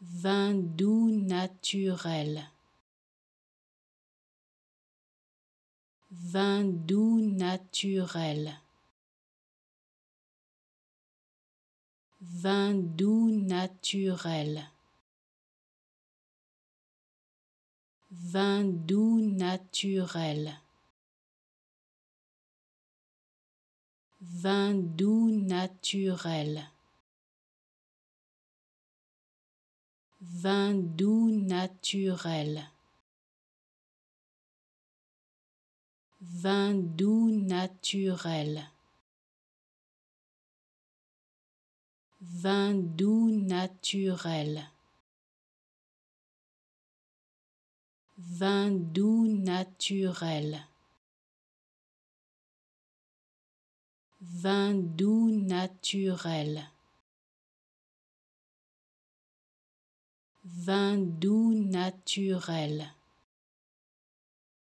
Vin doux naturel. Vin doux naturel. Vin doux naturel. Vin doux naturel. Vin doux naturel. vin doux naturel. Vin doux naturel. Vin doux naturel. Vin doux naturel. Vin doux naturel. vin doux naturel.